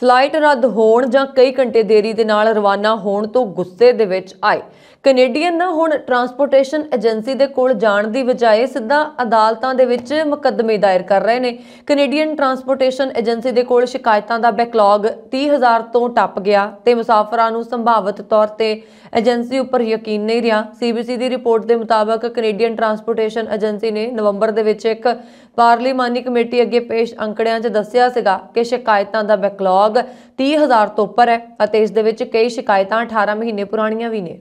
flight ਰੱਦ ਹੋਣ ਜਾਂ ਕਈ ਘੰਟੇ ਦੇਰੀ ਦੇ ਨਾਲ ਰਵਾਨਾ ਹੋਣ ਤੋਂ ਗੁੱਸੇ ਦੇ ਵਿੱਚ ਆਏ ਕੈਨੇਡੀਅਨ ਹੁਣ ਟਰਾਂਸਪੋਰਟੇਸ਼ਨ ਏਜੰਸੀ ਦੇ ਕੋਲ ਜਾਣ ਦੀ ਬਜਾਏ ਸਿੱਧਾ ਅਦਾਲਤਾਂ ਦੇ ਵਿੱਚ ਮੁਕੱਦਮੇ ਦਾਇਰ ਕਰ ਰਹੇ ਨੇ ਕੈਨੇਡੀਅਨ ਟਰਾਂਸਪੋਰਟੇਸ਼ਨ ਏਜੰਸੀ ਦੇ ਕੋਲ ਸ਼ਿਕਾਇਤਾਂ ਦਾ ਬੈਕਲੌਗ 30000 ਤੋਂ ਟੱਪ ਗਿਆ ਤੇ ਮੁਸਾਫਰਾਂ ਨੂੰ ਸੰਭਾਵਿਤ ਤੌਰ ਤੇ ਏਜੰਸੀ ਉੱਪਰ ਯਕੀਨ ਨਹੀਂ ਰਿਹਾ ਸੀਬੀਸੀ ਦੀ ਰਿਪੋਰਟ ਦੇ ਮੁਤਾਬਕ ਕੈਨੇਡੀਅਨ ਟਰਾਂਸਪੋਰਟੇਸ਼ਨ ਏਜੰਸੀ ਨੇ ਨਵੰਬਰ ਦੇ ਵਿੱਚ ਇੱਕ ਪਾਰਲੀਮਾਨੀ ਕਮੇਟੀ ਅੱਗੇ ਪੇਸ਼ ਅੰਕੜਿਆਂ 'ਚ ਦੱਸਿਆ ਸੀਗਾ ਕਿ ਸ਼ਿਕਾਇਤਾਂ ਦਾ ਬੈਕਲੌਗ ਬੈਕਲੌਗ 30000 ਤੋਂ ਉੱਪਰ ਹੈ ਅਤੇ ਇਸ ਦੇ ਵਿੱਚ ਕਈ ਸ਼ਿਕਾਇਤਾਂ 18 ਮਹੀਨੇ ਪੁਰਾਣੀਆਂ ਵੀ ਨੇ